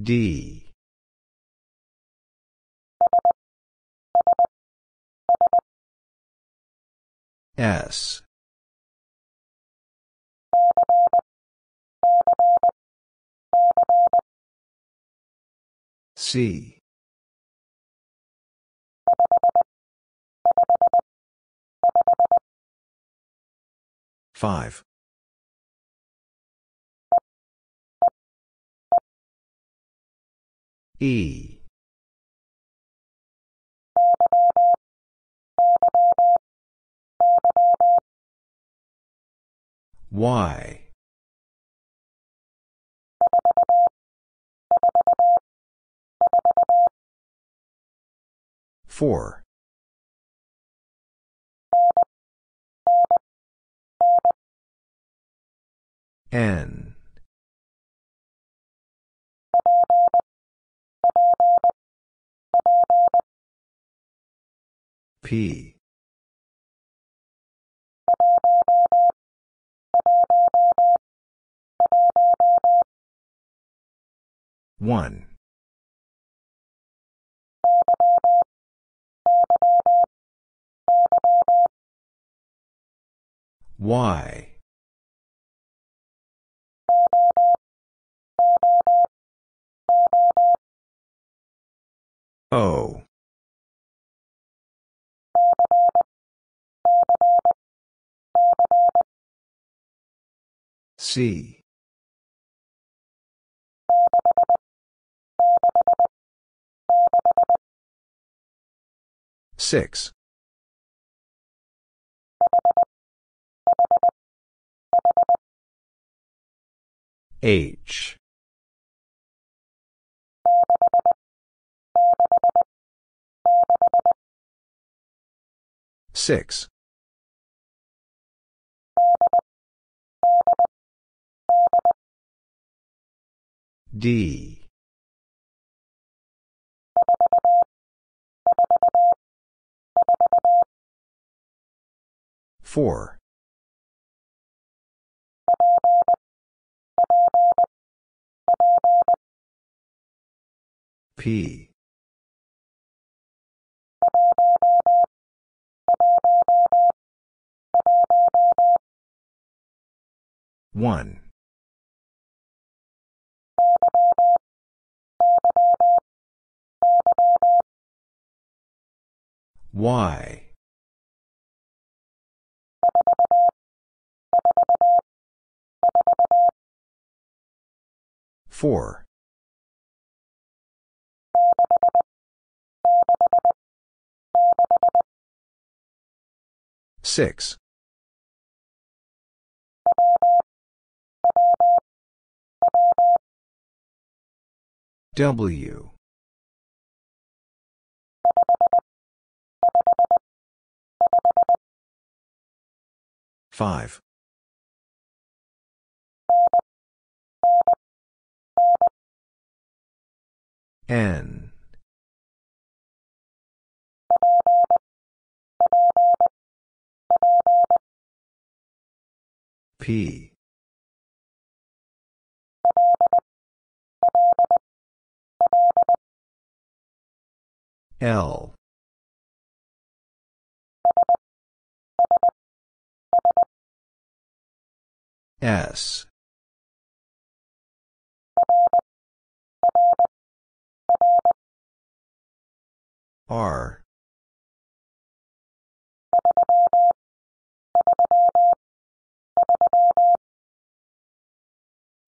D S C five E. Y. Four. N. P one Y O C Six. H. Six. D. Four. P. 1. Y. Four. Six. W Five. N. P. L S R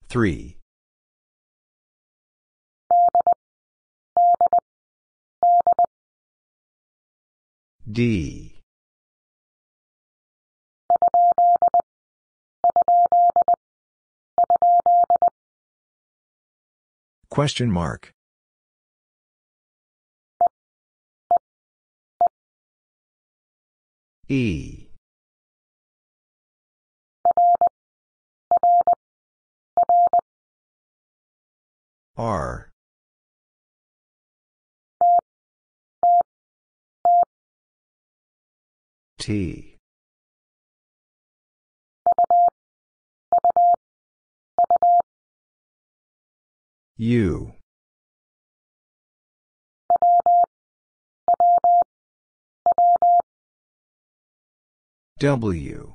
three D Question mark. E. R. T. U. W.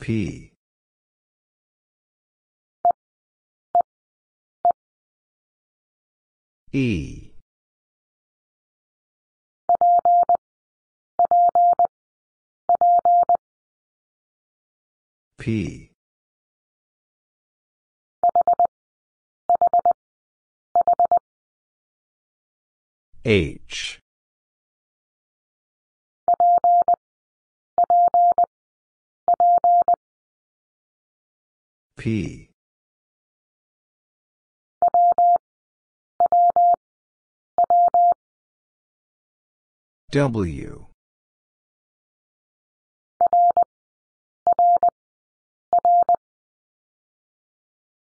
P. E. P. H. P. W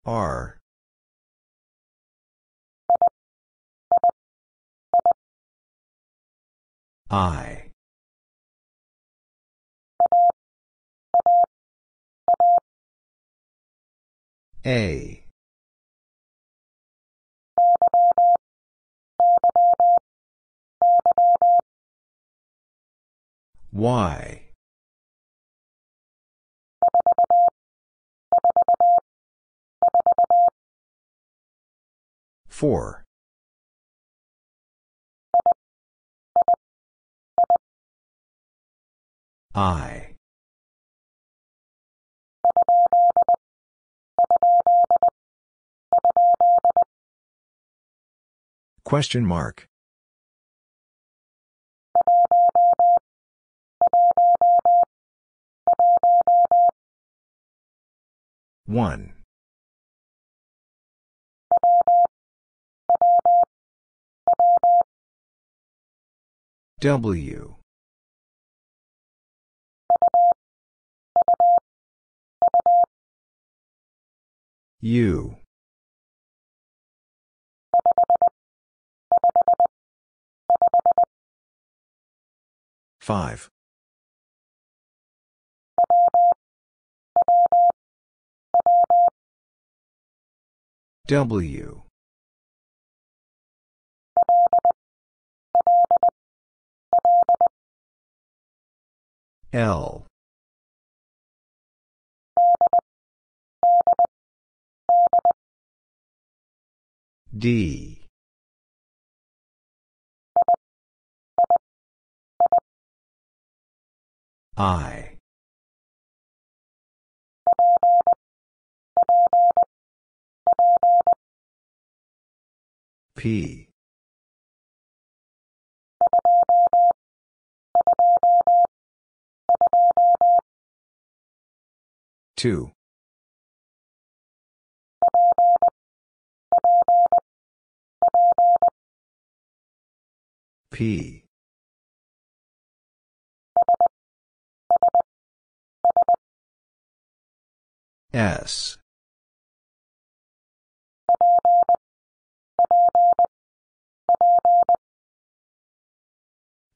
R I A Y. Four. I. Question mark. One. W. U. 5. W. L. D. I. P. Two. P. S.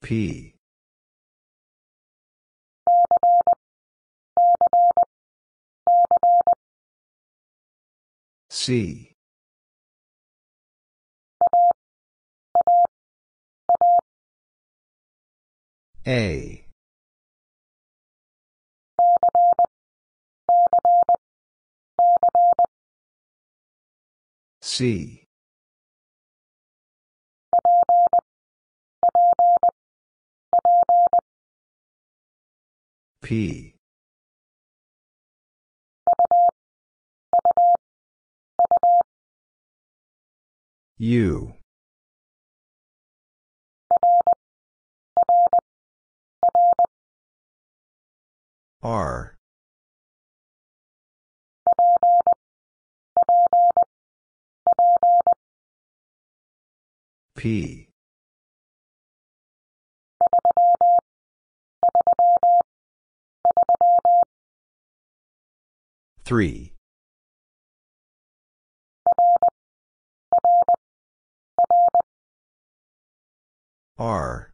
P. C. A. C. P. U. R. P three R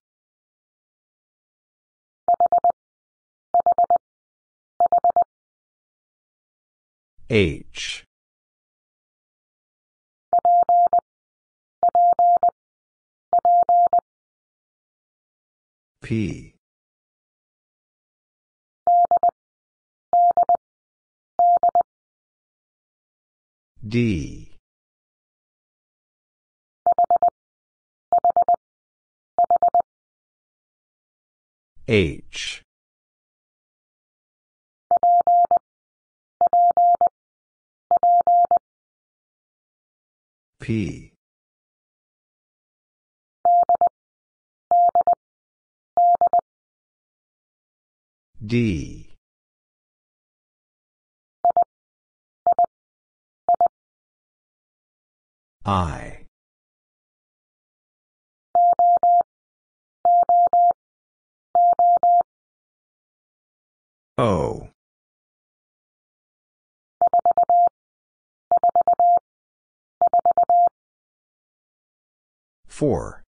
H P D H P D. I. O. Four.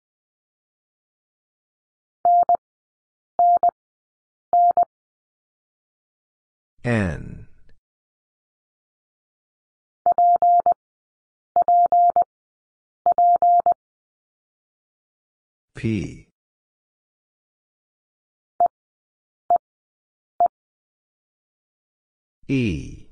N. P. E.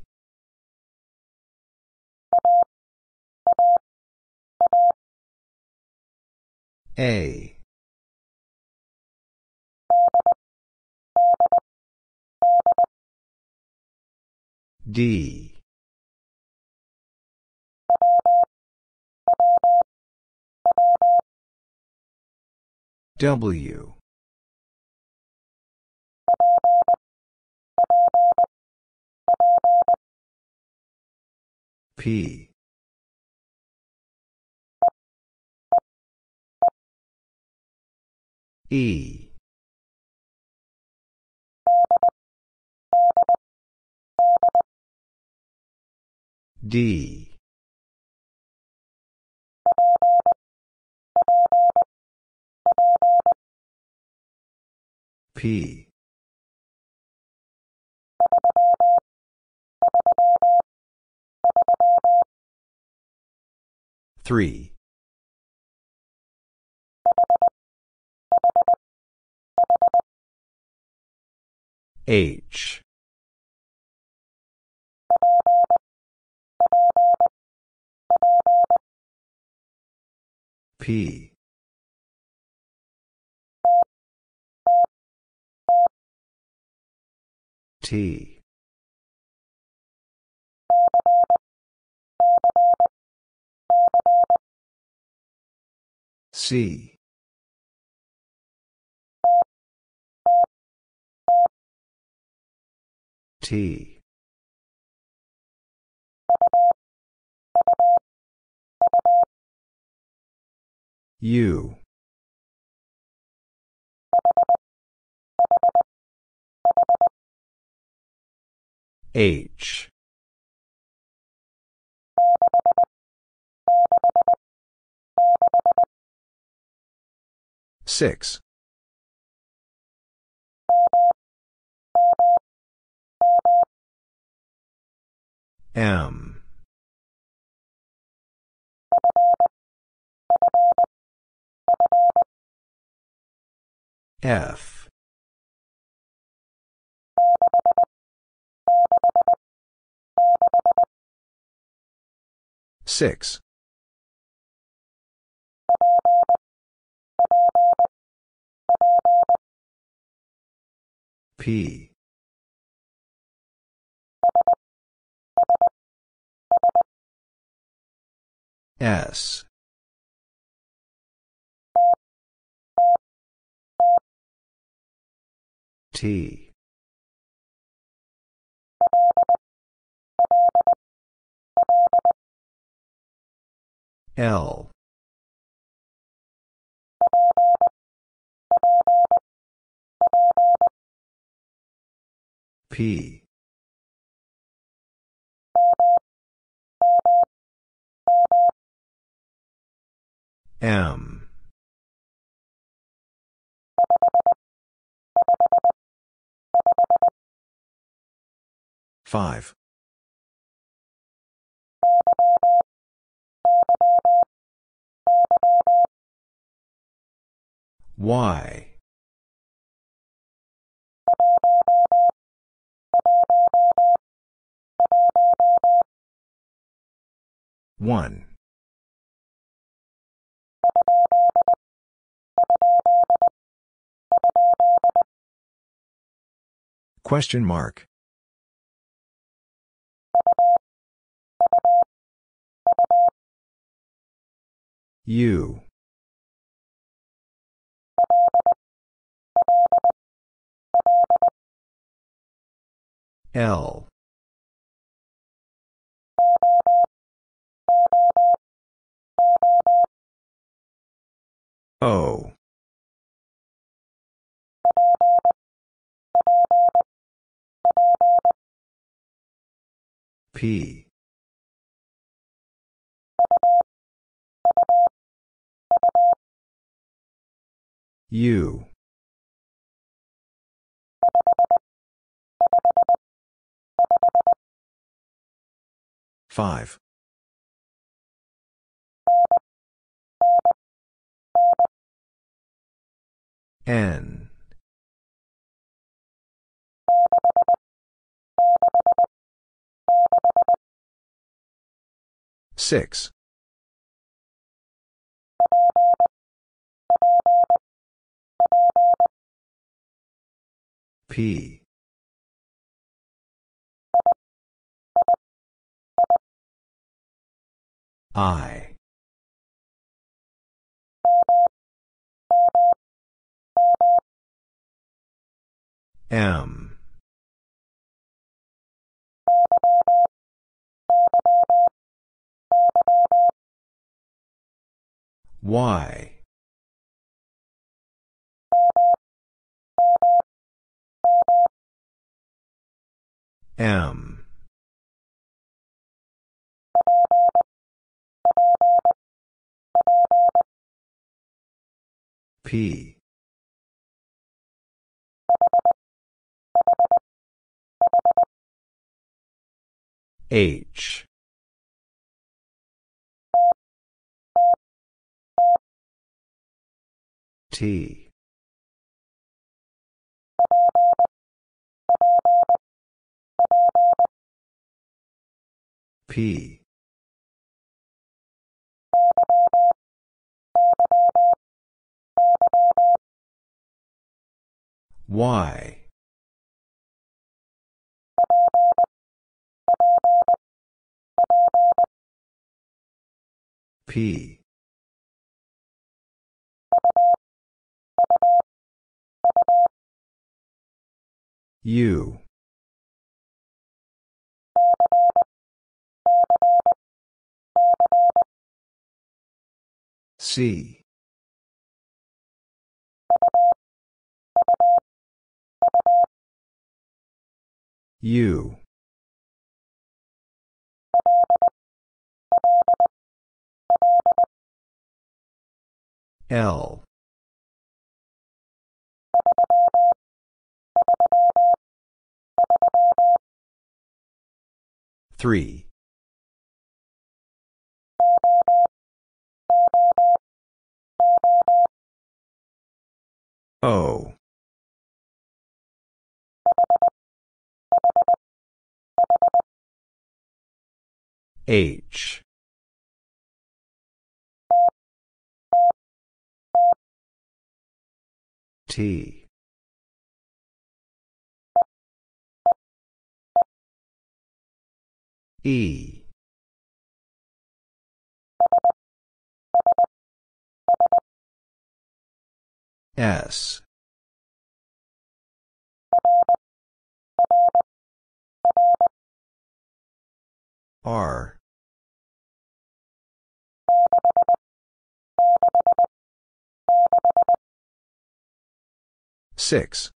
A. D. W. P. E. D. P. Three. H P T C T U H six M F Six. P. S. T. L. P. M. Five. Y. One. Question mark. U. L. O. P. U Five. N. Six. P I M Y M. P. H. T. P Y P U C. U. L. Three. O H T E S. R. Six.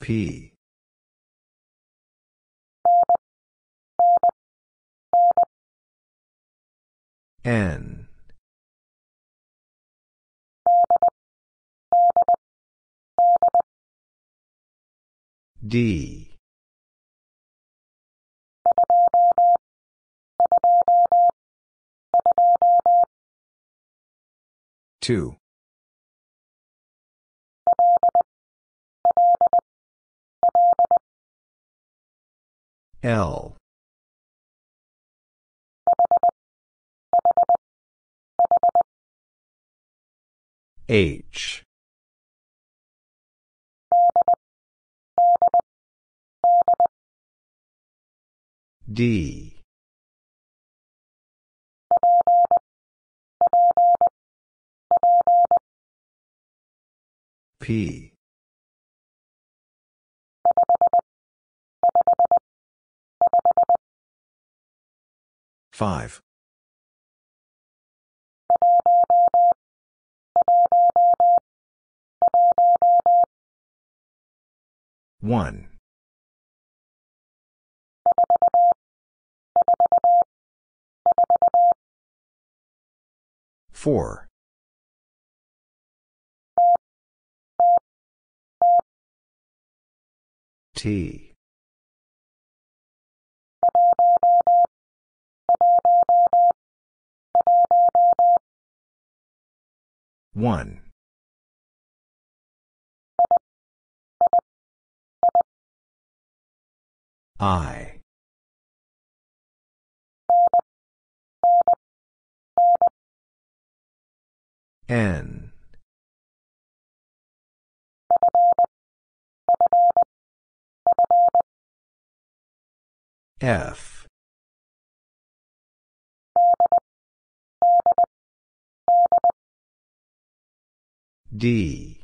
P. N D two L H D P five One. Four. T. 1. N. F. D.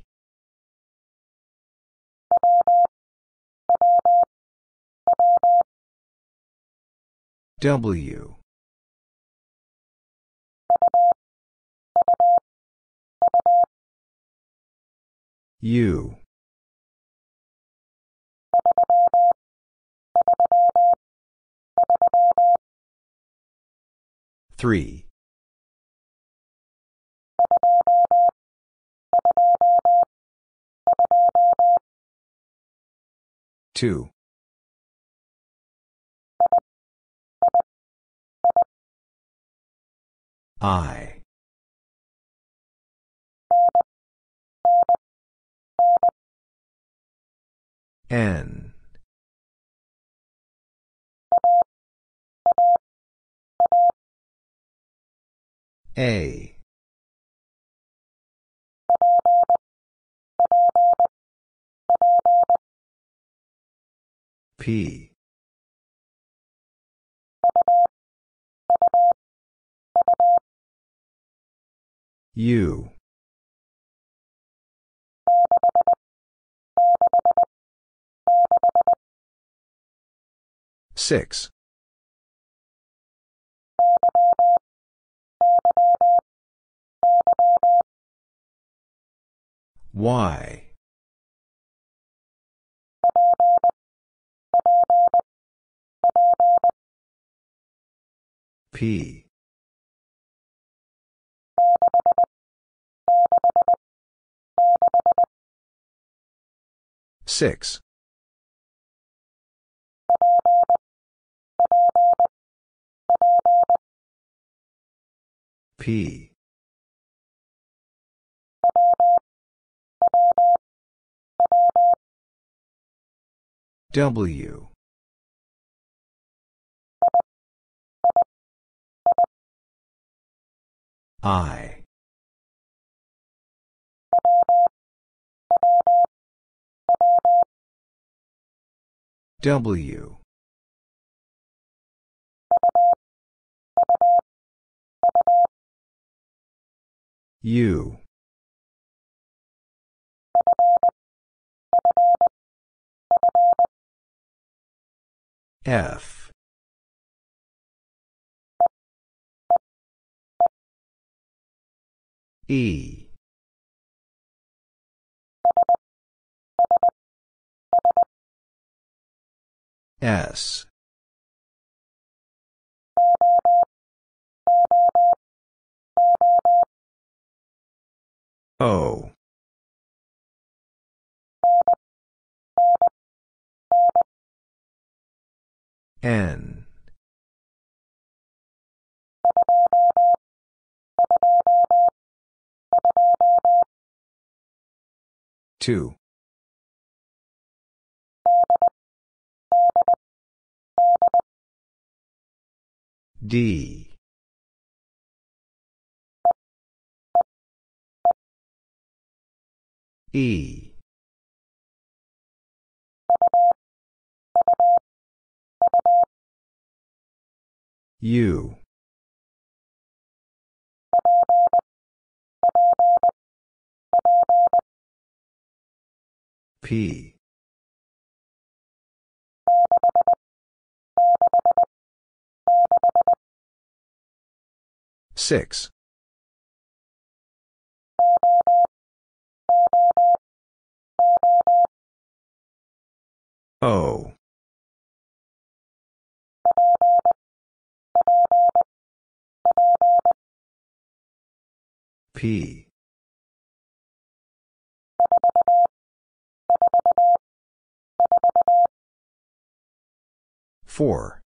W. U. Three. Two. I. N. A. P U Six. Y. P. Six. P. W I W U F E S O N. Two. D. E. U P Six. O. P four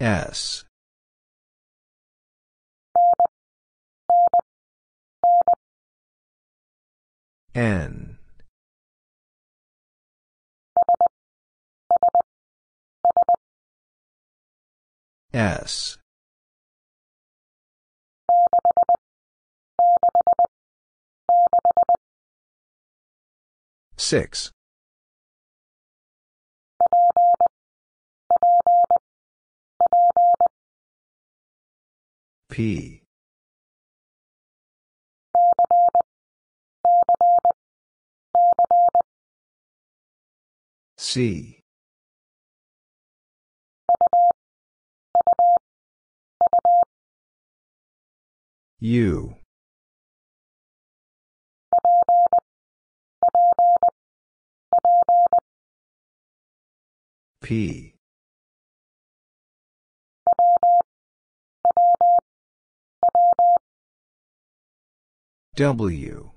S N S six P C U P W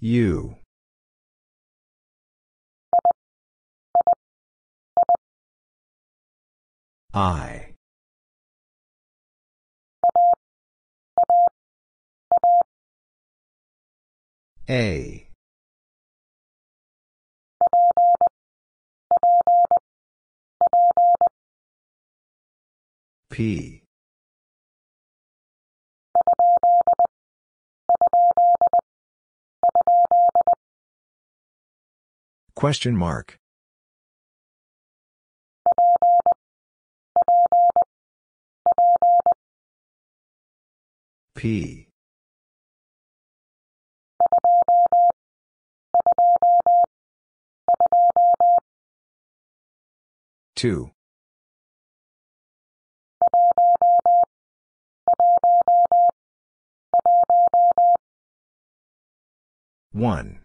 U I. A. P. Question mark. P two one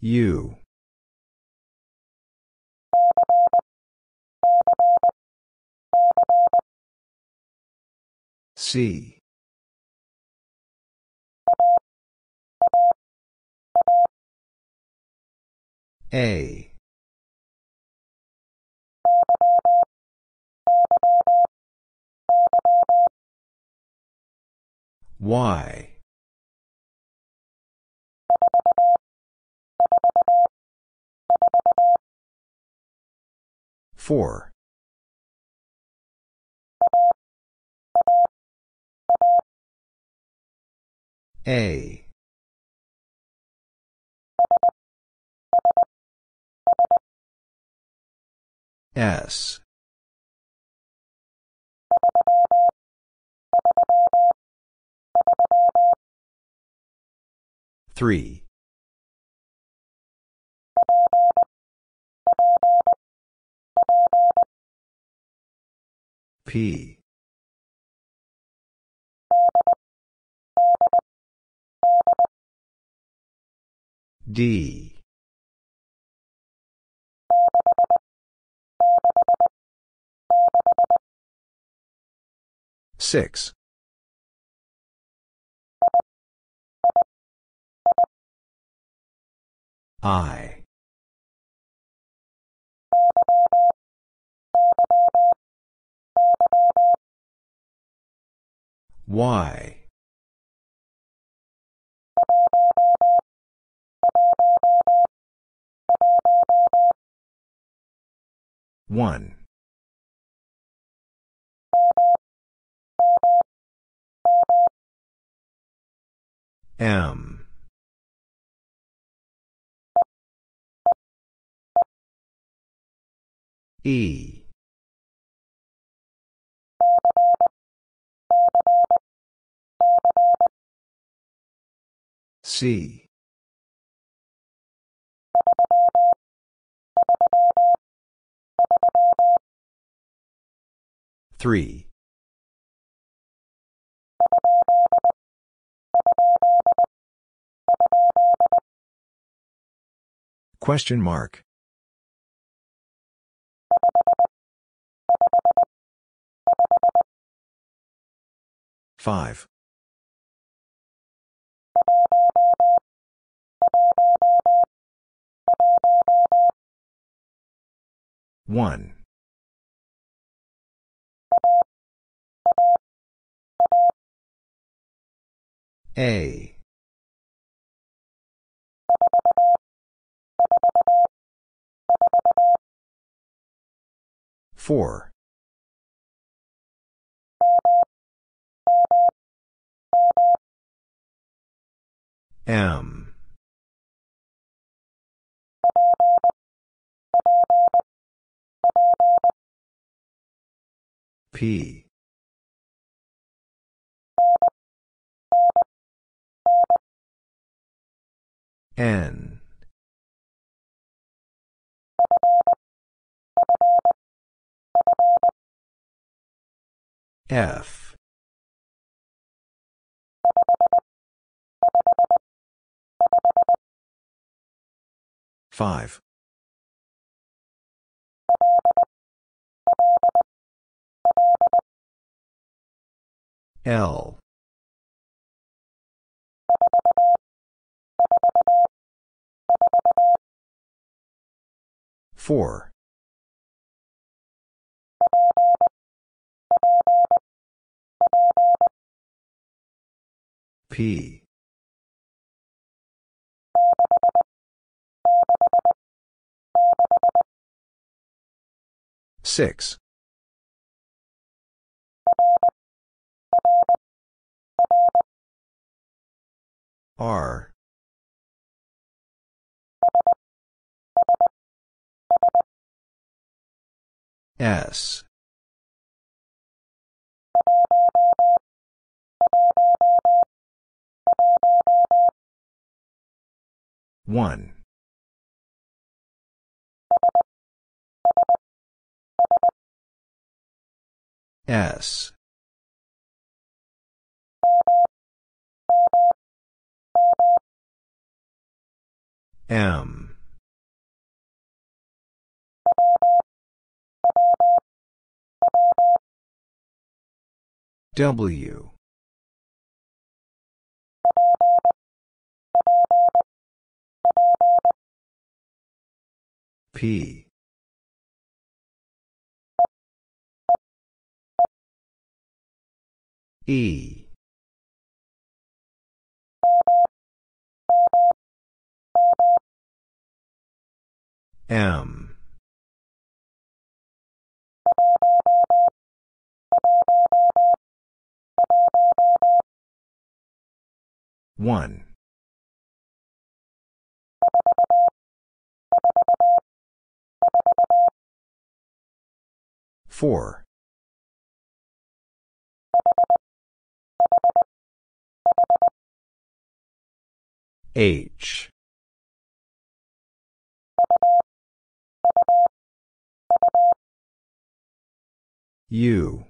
U C. A. Y. Four. A. S. Three. P. D. Six. I. Y. One. M. E. C. Three. Question mark. Five. One. A. Four. M. P. N. F. Five. L four P six R S one S M. W. P. E. M. One. Four. H U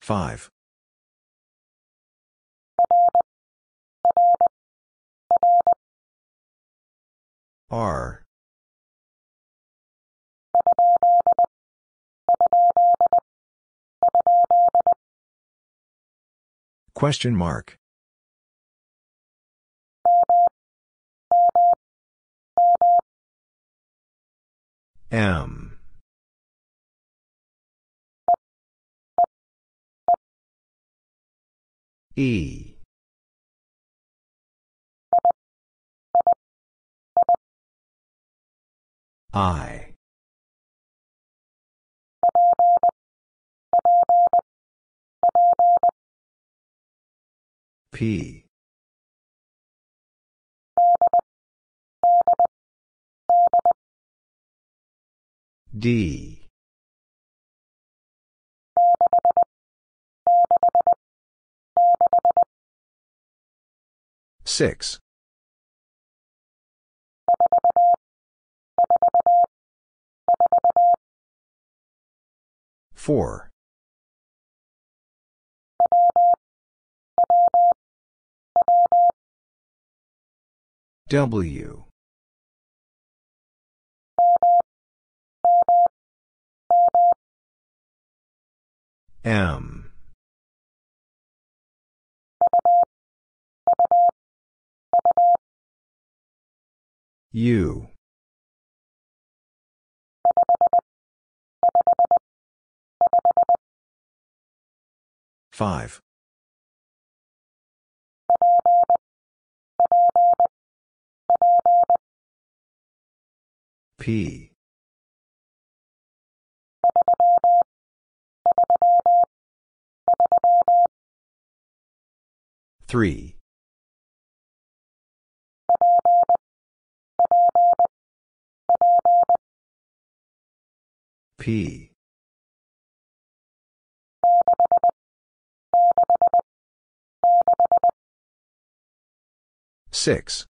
Five. R. Question mark. M. E. I. P. D. Six. Four. W M. U. Five. P. Three. P. Six.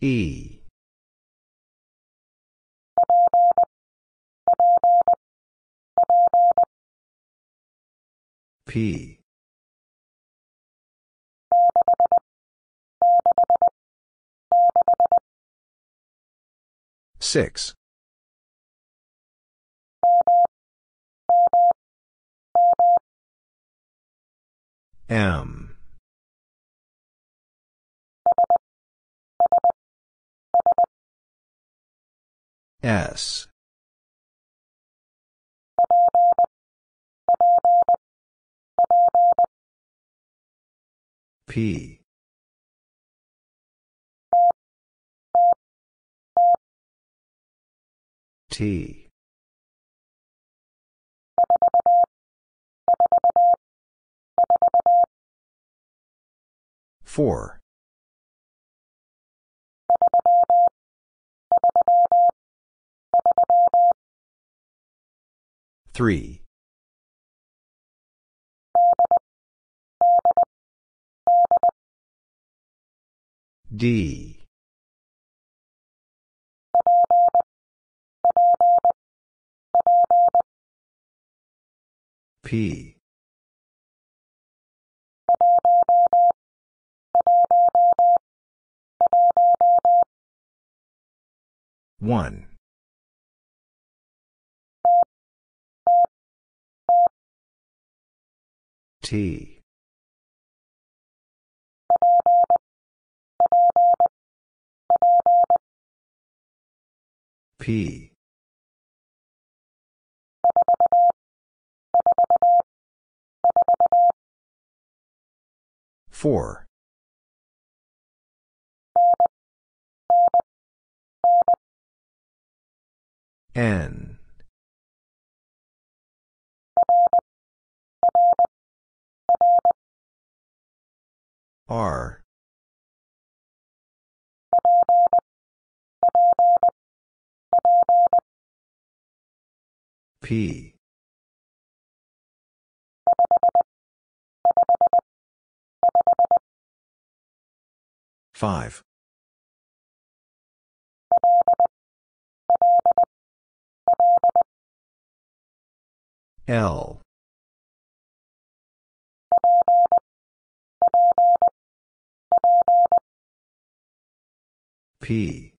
E. P. Six. M. S. P. T. Four. Three. D. P. One. T. P. Four. N. R P five L P.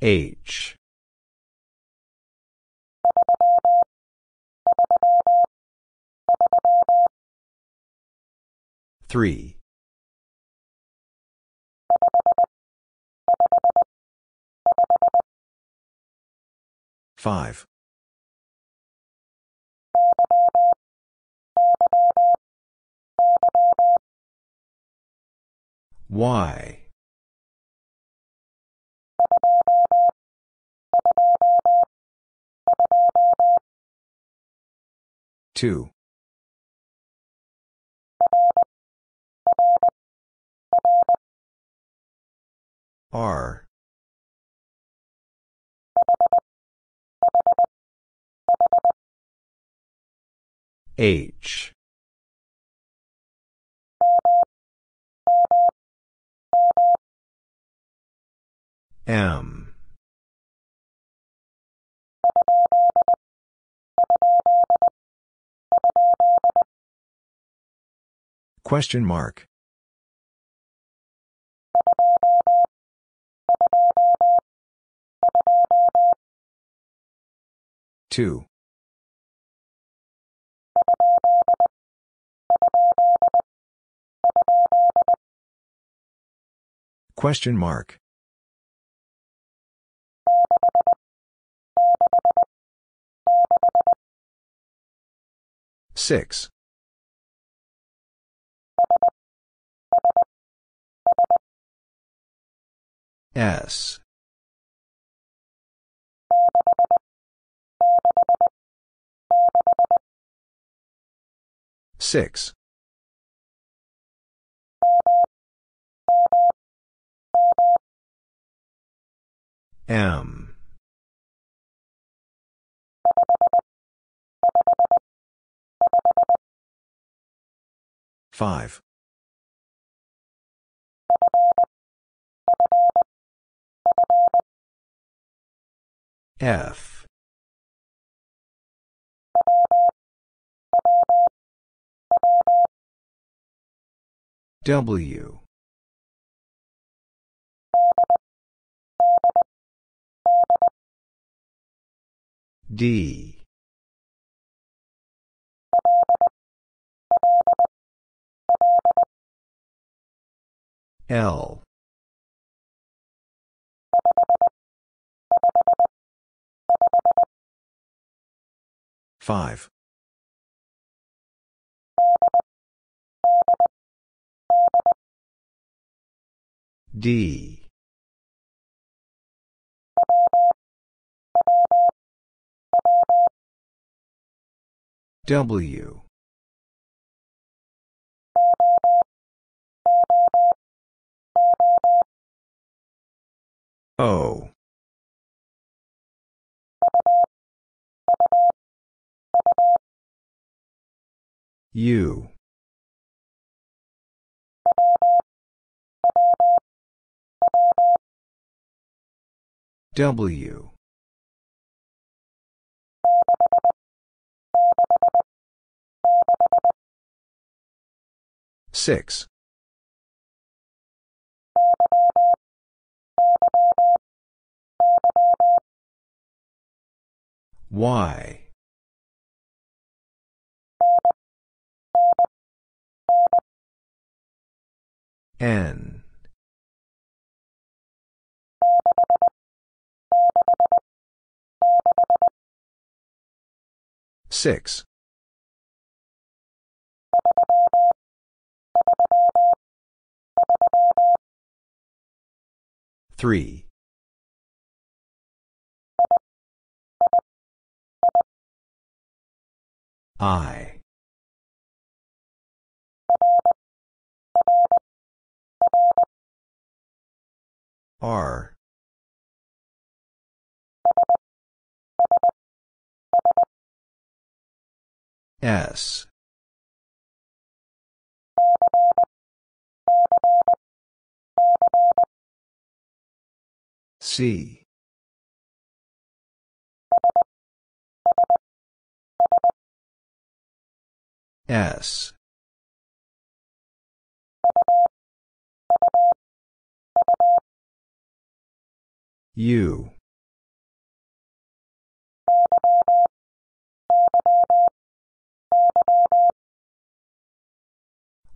H. Three. Five. Y. Two. R. H M. Question mark. Two. Question mark. Six. S. Six. M. Five. F. W. D. L Five. D. W. O U W Six Y. N. Six. Three. I. R. S. C. S. U.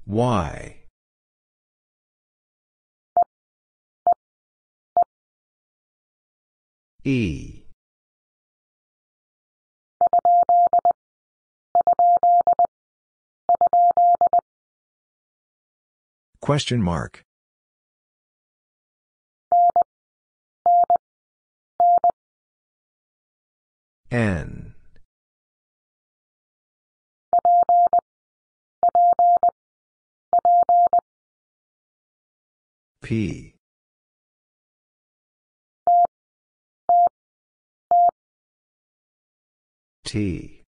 Y. E. Question mark. N. P. T.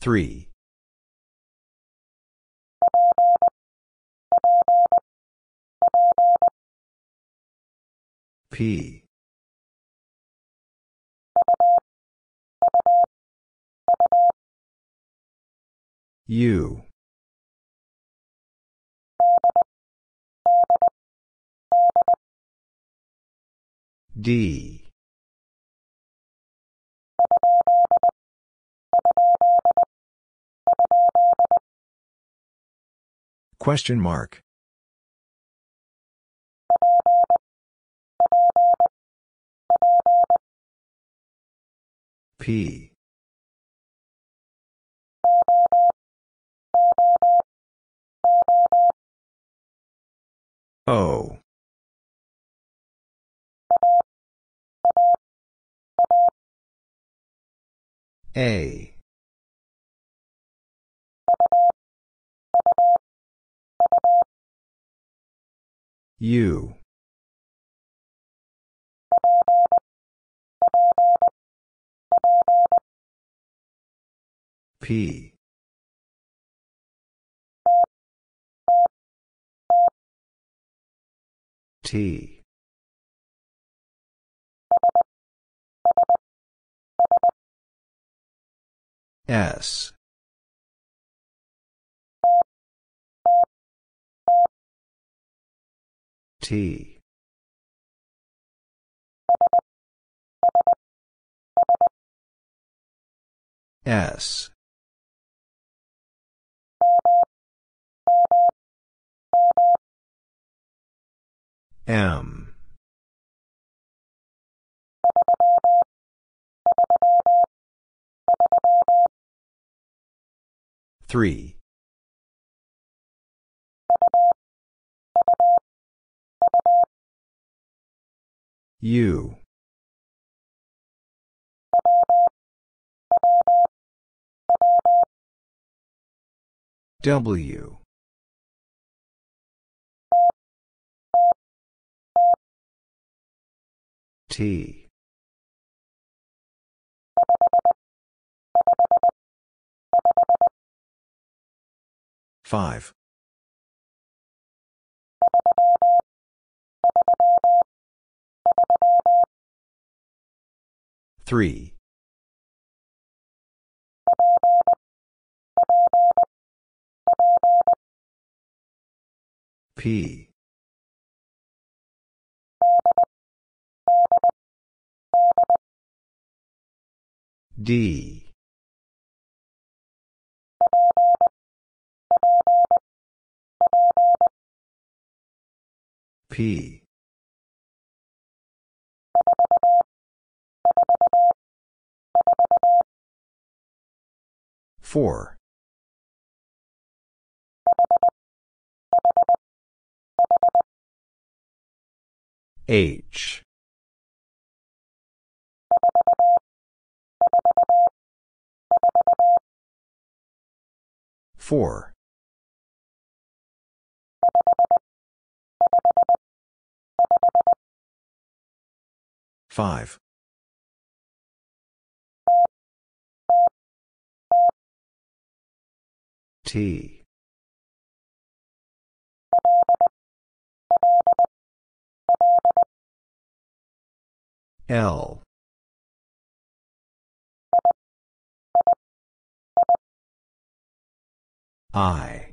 Three. P. U. D. Question mark. P. O. A. U. P. T. S. T. S. M. Three. U. W. T. Five. Three. P. D. P four H four Five. T. L. I.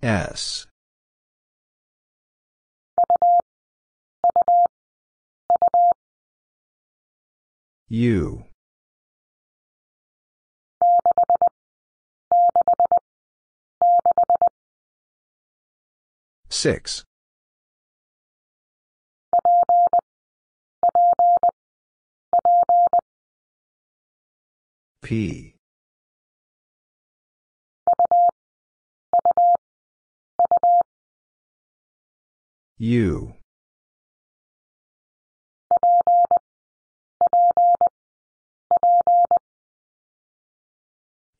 S U six P U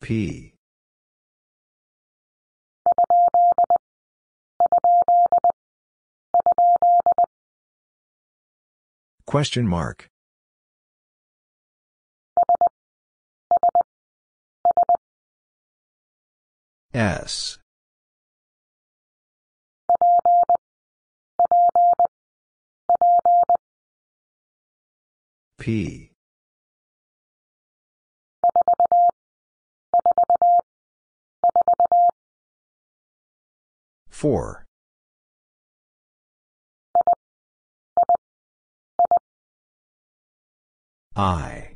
P Question mark. S P four I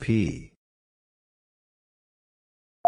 P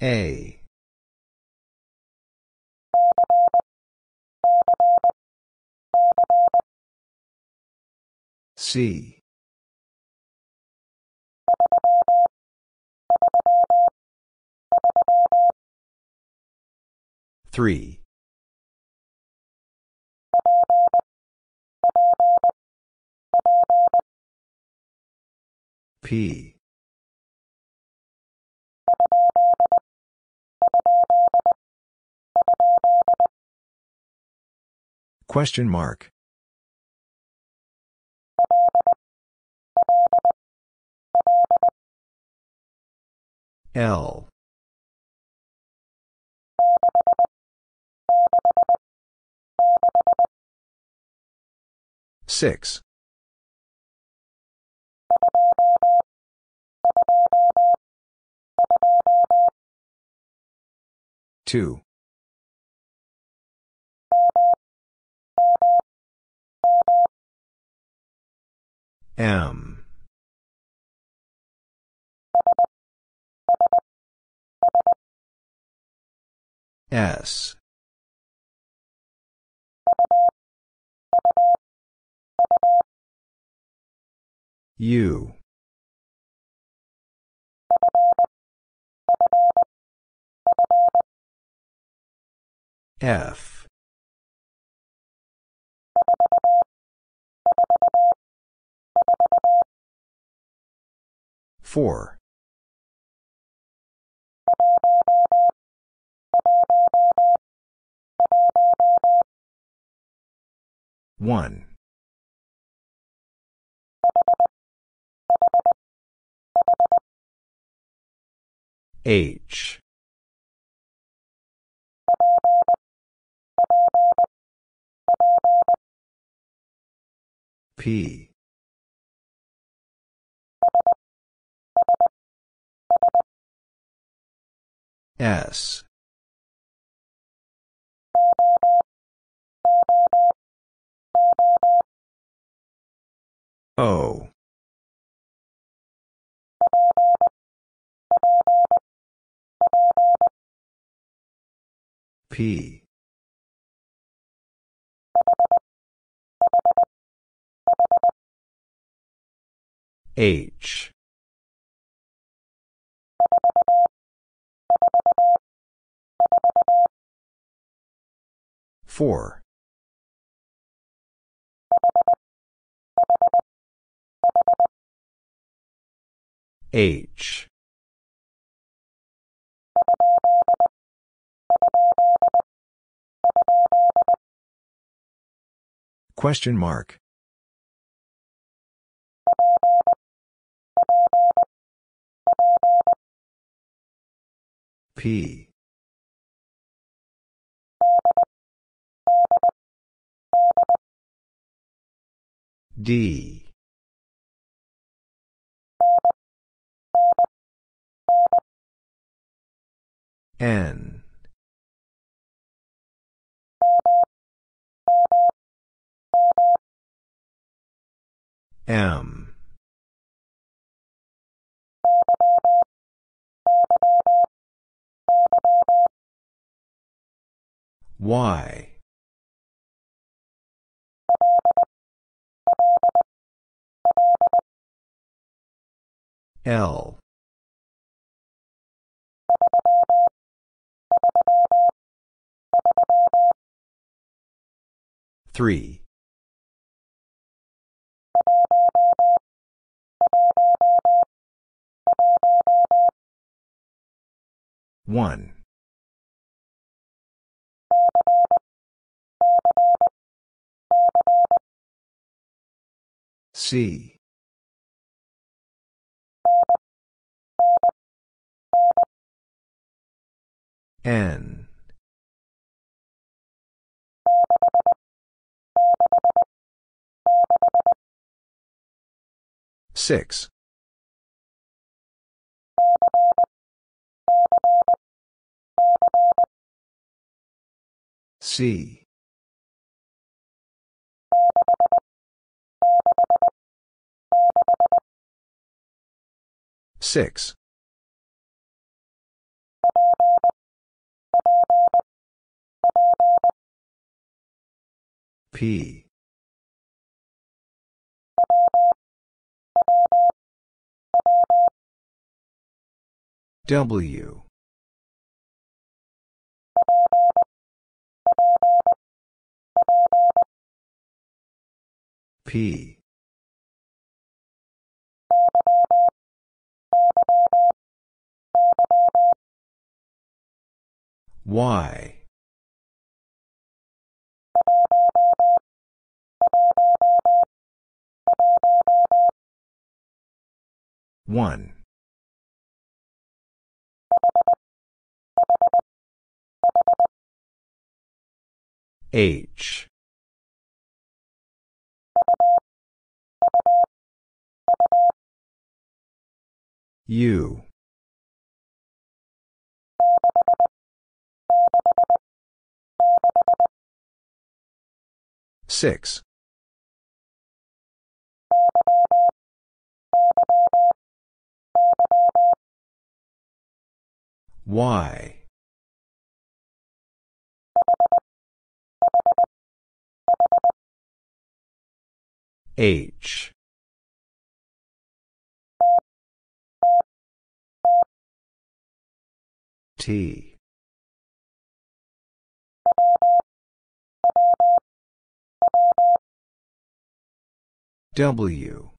A. C. Three. P. Question mark. L. Six. Two. M. S. U. F. Four. One. H P S O P H four H Question mark P D N M Y. L. Three. 1. C. N. Six. C. Six. P. W P Y One H U Six. Y. H. T. W.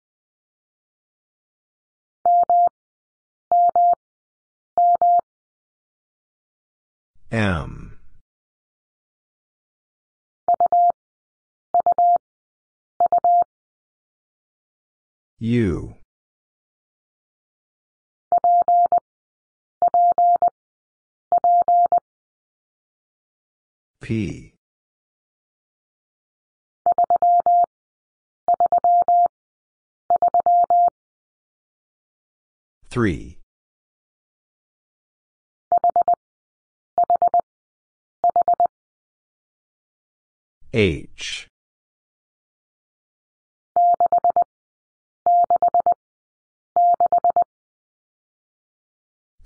M. U. P. Three. H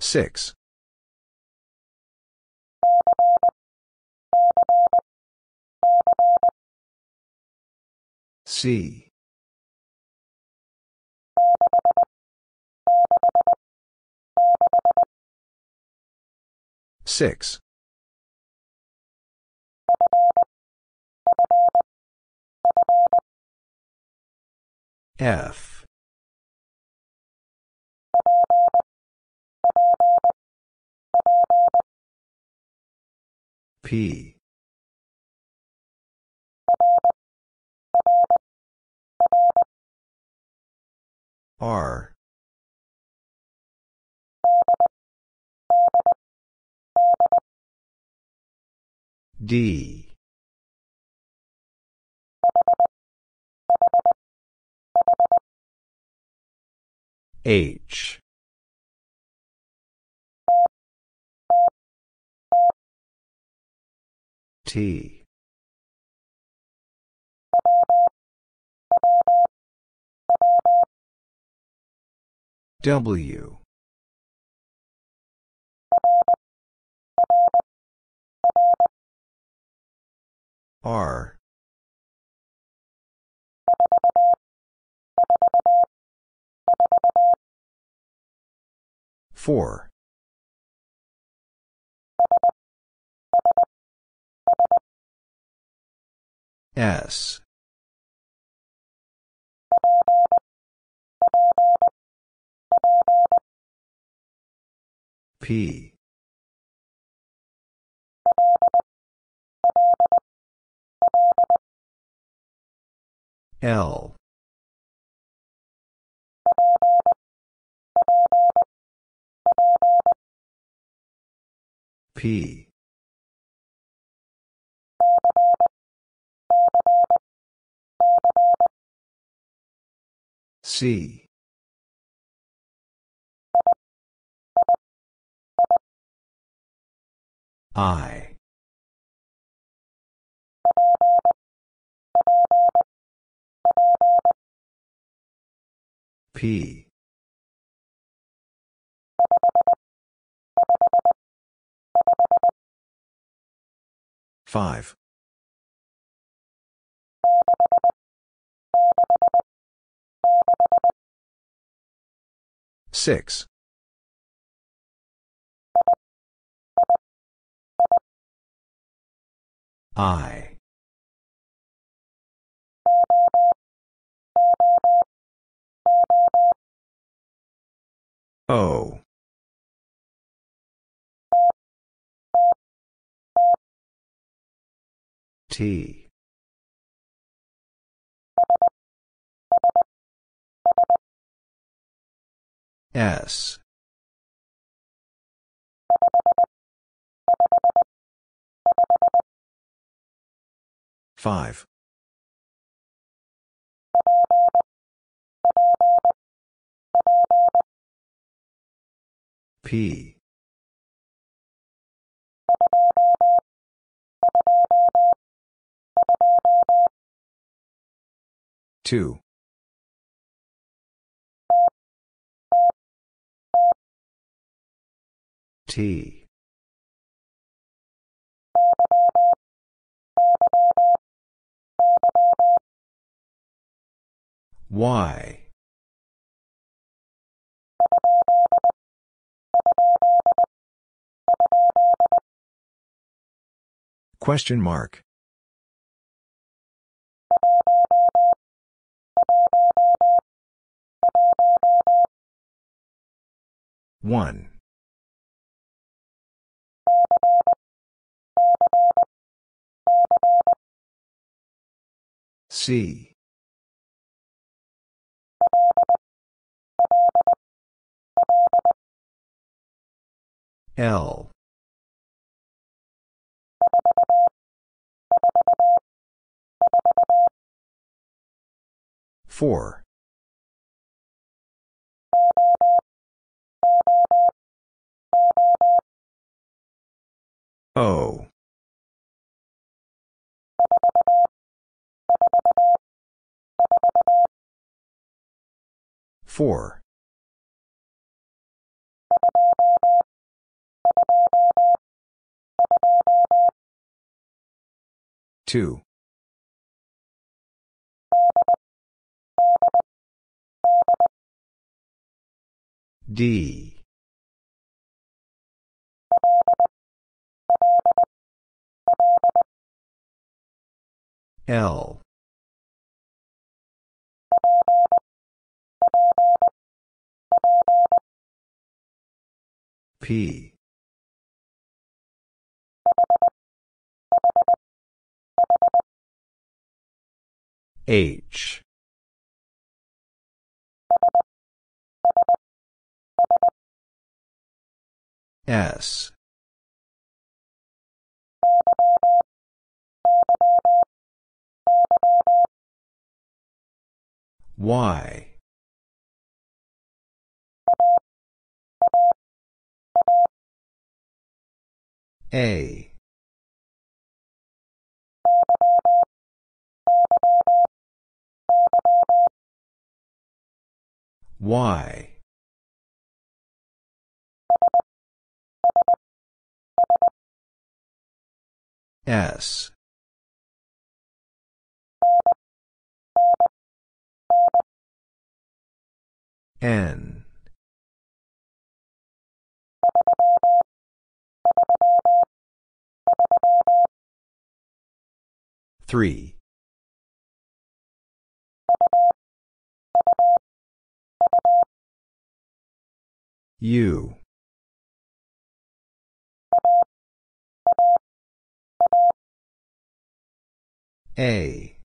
six C six F P R D H T W R Four. S. P. L. P C I P Five. Six. I. O T. S. Five. P. Two. T. Y. Question mark. One. C. L. Four. O. Four. Two. D. L P H S Y. A. Y. S. N. Three. U. A.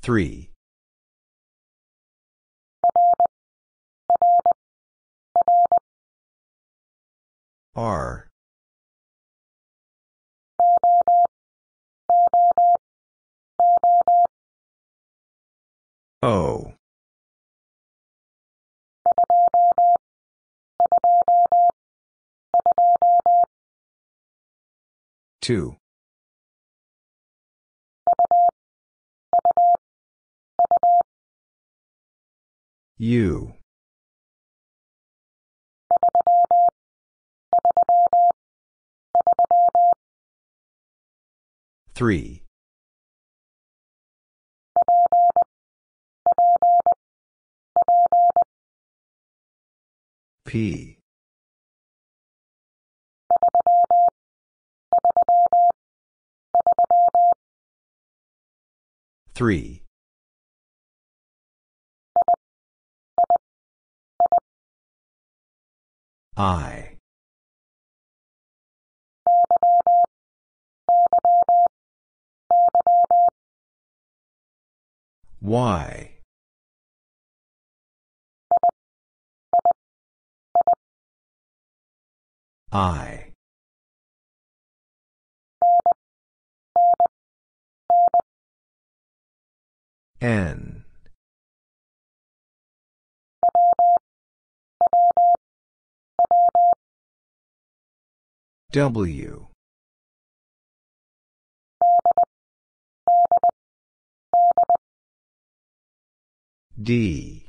Three. R. O. Two. U. Three. P three I Y I. N. W. D.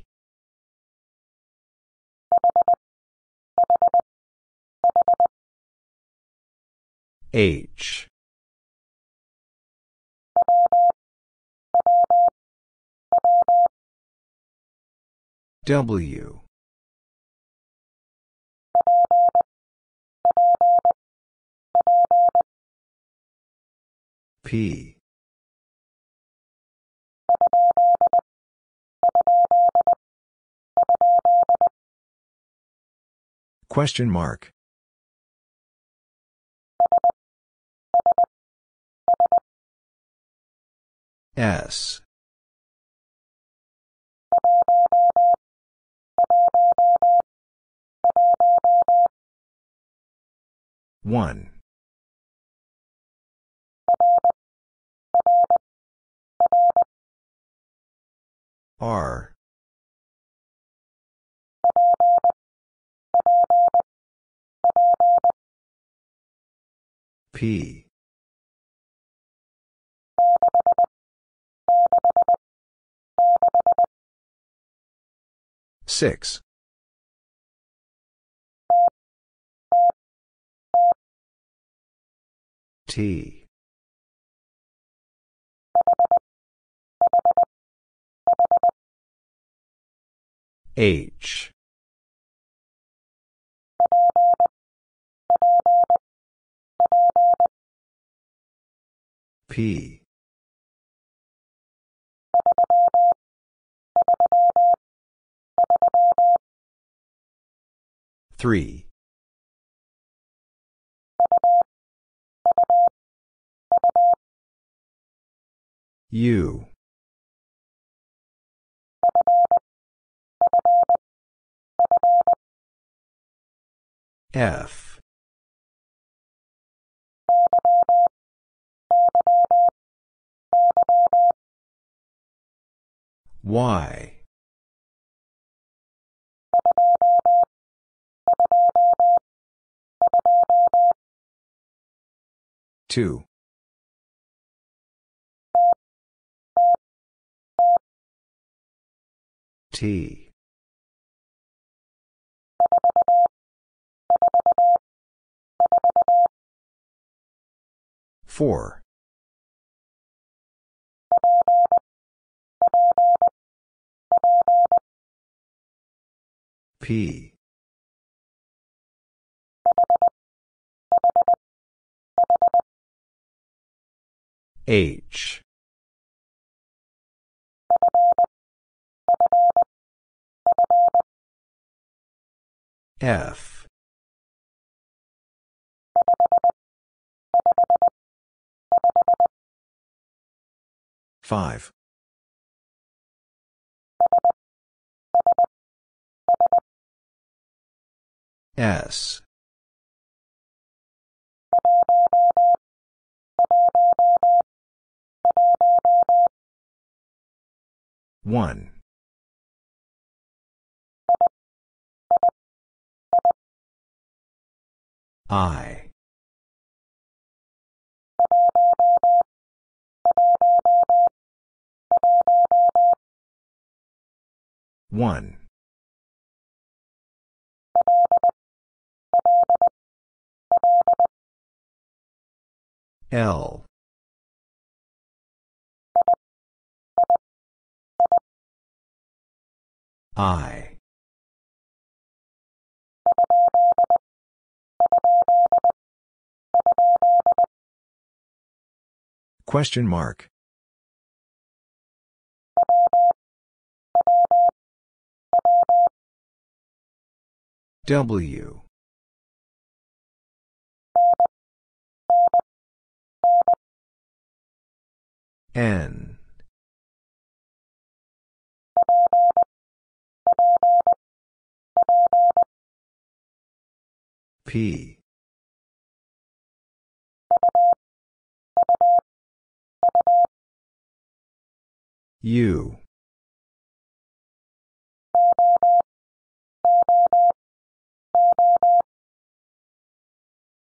H W P Question mark S. One. R. P. Six. T. H. P. Three. U. F. Y. Two. T. Four. P. H. F. Five. S. One. I. One. L I Question mark. W N P U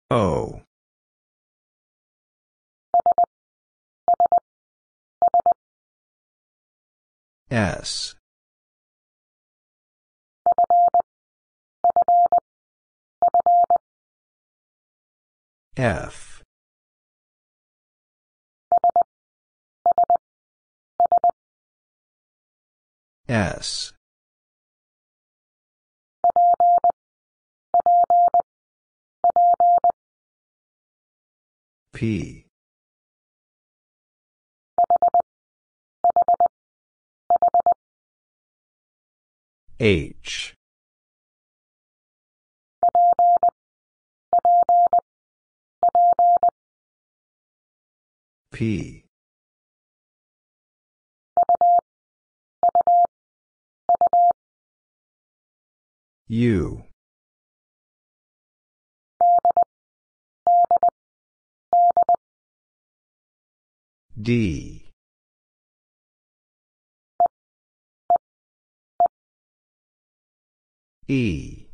O S F S P H P U D E.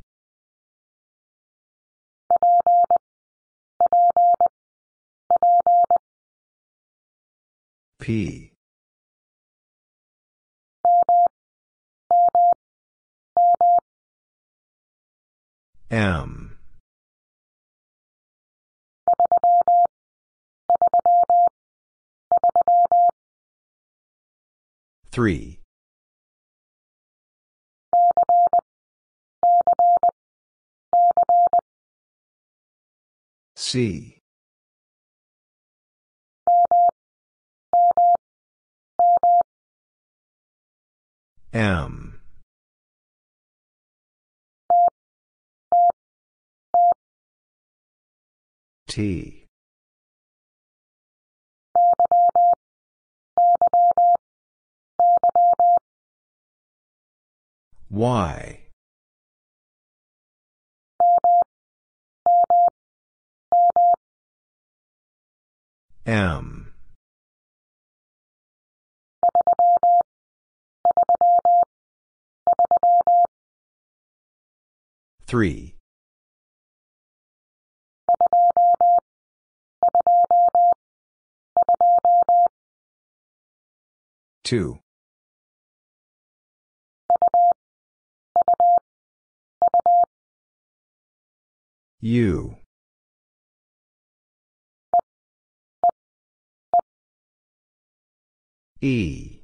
P. M. Three. C. M. T. Y. M. Three. Two. U. E.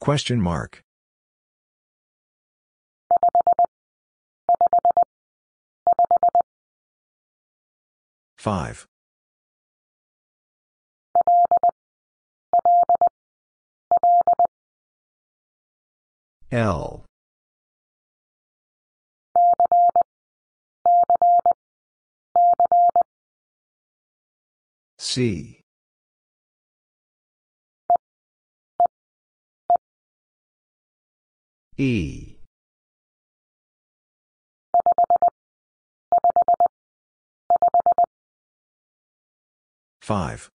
Question mark. Five. L. C. E. Five.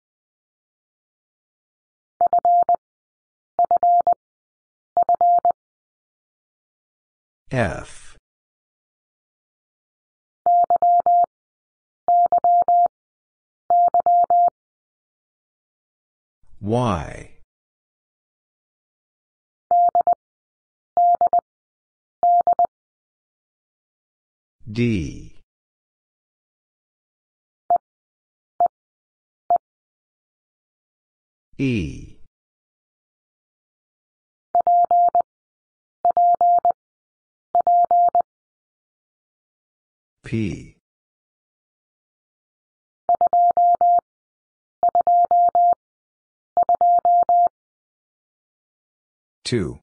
F. Y. D. E. P. Two.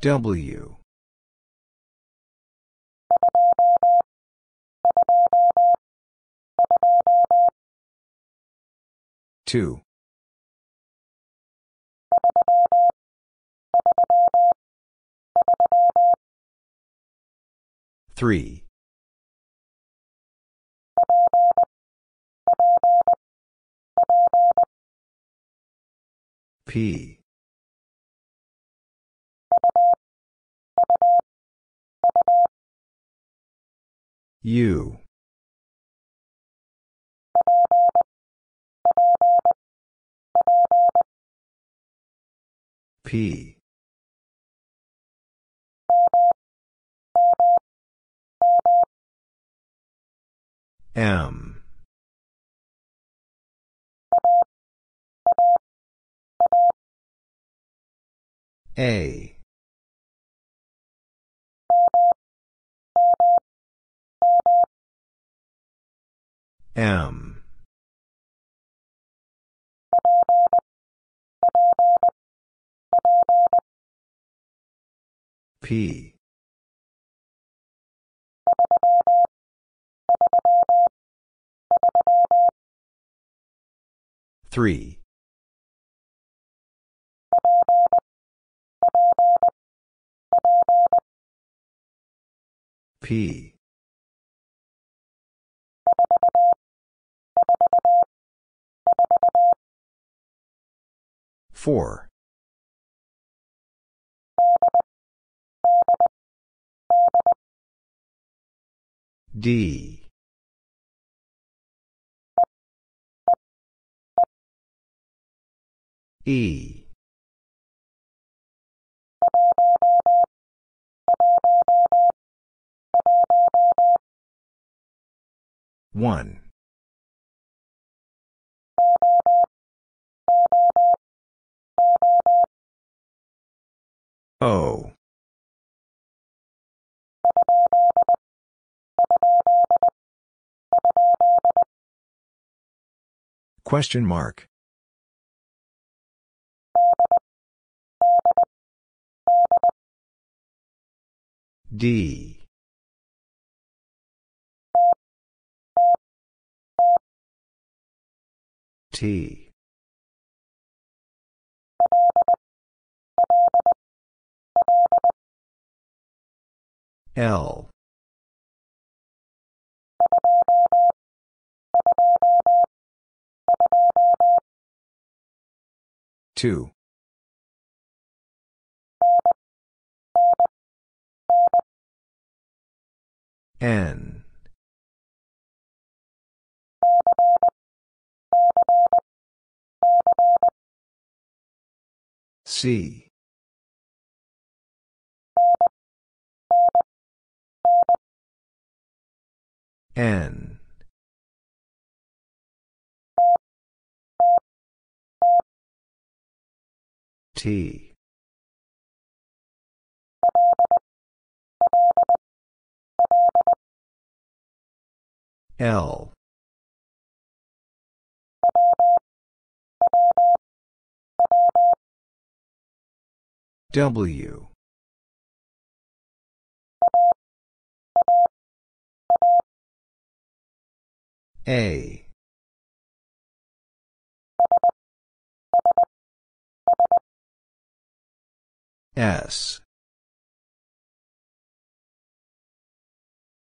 W. Two. Three. P. U. P. M. A. M. P. Three. P. Four. D E. One. O. Question mark. D. T. L. Two. N. C. N. T. L W A S